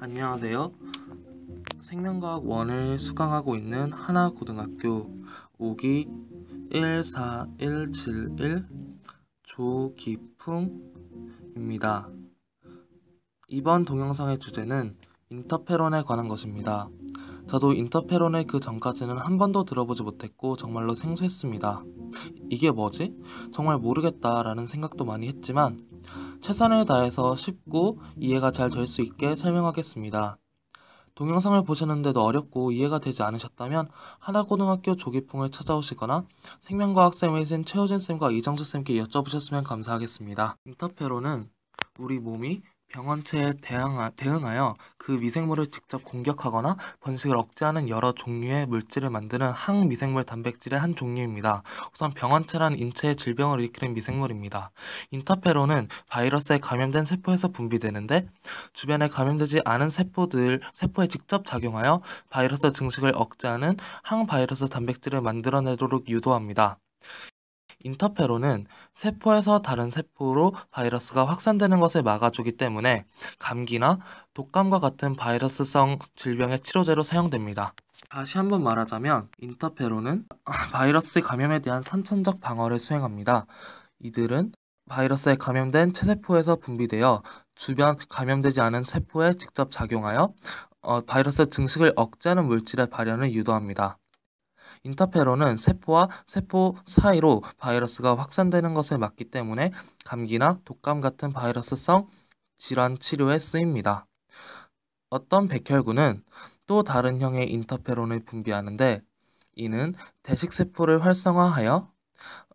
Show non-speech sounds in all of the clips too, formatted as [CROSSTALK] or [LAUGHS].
안녕하세요. 생명과학 1을 수강하고 있는 하나고등학교 5기 14171 조기풍입니다. 이번 동영상의 주제는 인터페론에 관한 것입니다. 저도 인터페론의 그 전까지는 한 번도 들어보지 못했고 정말로 생소했습니다. 이게 뭐지? 정말 모르겠다라는 생각도 많이 했지만 최선을 다해서 쉽고 이해가 잘 될 수 있게 설명하겠습니다. 동영상을 보셨는데도 어렵고 이해가 되지 않으셨다면 하나고등학교 조기풍을 찾아오시거나 생명과학쌤이신 최호진쌤과 이정수쌤께 여쭤보셨으면 감사하겠습니다. 인터페로는 우리 몸이 병원체에 대항하, 대응하여 그 미생물을 직접 공격하거나 번식을 억제하는 여러 종류의 물질을 만드는 항미생물 단백질의 한 종류입니다. 우선 병원체란 인체에 질병을 일으키는 미생물입니다. 인터페론은 바이러스에 감염된 세포에서 분비되는데 주변에 감염되지 않은 세포들 세포에 직접 작용하여 바이러스 증식을 억제하는 항바이러스 단백질을 만들어내도록 유도합니다. 인터페론은 세포에서 다른 세포로 바이러스가 확산되는 것을 막아주기 때문에 감기나 독감과 같은 바이러스성 질병의 치료제로 사용됩니다. 다시 한번 말하자면 인터페론은 [LAUGHS] 바이러스 감염에 대한 선천적 방어를 수행합니다. 이들은 바이러스에 감염된 체세포에서 분비되어 주변 감염되지 않은 세포에 직접 작용하여 어, 바이러스 증식을 억제하는 물질의 발현을 유도합니다. 인터페론은 세포와 세포 사이로 바이러스가 확산되는 것을 막기 때문에 감기나 독감 같은 바이러스성 질환 치료에 쓰입니다. 어떤 백혈구는 또 다른 형의 인터페론을 분비하는데 이는 대식세포를 활성화하여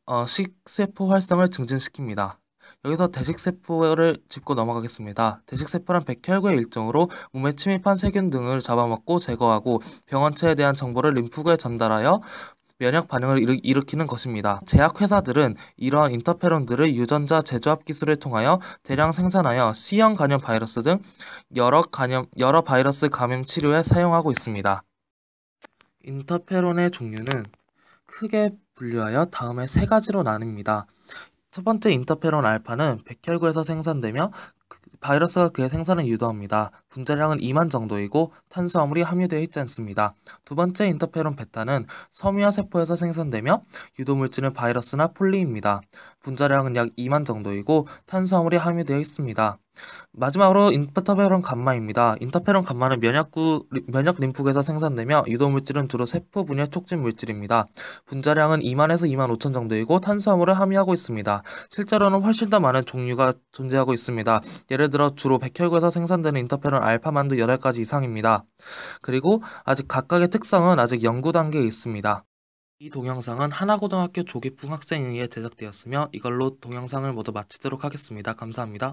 어, 식세포 활성을 증진시킵니다. 여기서 대식세포를 짚고 넘어가겠습니다. 대식세포란 백혈구의 일종으로 몸에 침입한 세균 등을 잡아먹고 제거하고 병원체에 대한 정보를 림프구에 전달하여 면역 반응을 일으키는 것입니다. 제약회사들은 이러한 인터페론들을 유전자 제조합 기술을 통하여 대량 생산하여 C형 간염 바이러스 등 여러, 간염, 여러 바이러스 감염 치료에 사용하고 있습니다. 인터페론의 종류는 크게 분류하여 다음에 세 가지로 나뉩니다. 첫 번째 인터페론 알파는 백혈구에서 생산되며 그 바이러스가 그의 생산을 유도합니다. 분자량은 2만 정도이고 탄수화물이 함유되어 있지 않습니다. 두 번째 인터페론 베타는 섬유화 세포에서 생산되며 유도물질은 바이러스나 폴리입니다. 분자량은 약 2만 정도이고 탄수화물이 함유되어 있습니다. 마지막으로 인터페론 감마입니다. 인터페론 감마는 면역구, 면역 림프에서 생산되며 유도물질은 주로 세포 분열 촉진 물질입니다. 분자량은 2만에서 2만 5천 정도이고 탄수화물을 함유하고 있습니다. 실제로는 훨씬 더 많은 종류가 존재하고 있습니다. 예를 들어 주로 백혈구에서 생산되는 인터페론 알파만도 8가지 이상입니다. 그리고 아직 각각의 특성은 아직 연구 단계에 있습니다. 이 동영상은 하나고등학교 조기풍 학생에 의해 제작되었으며 이걸로 동영상을 모두 마치도록 하겠습니다. 감사합니다.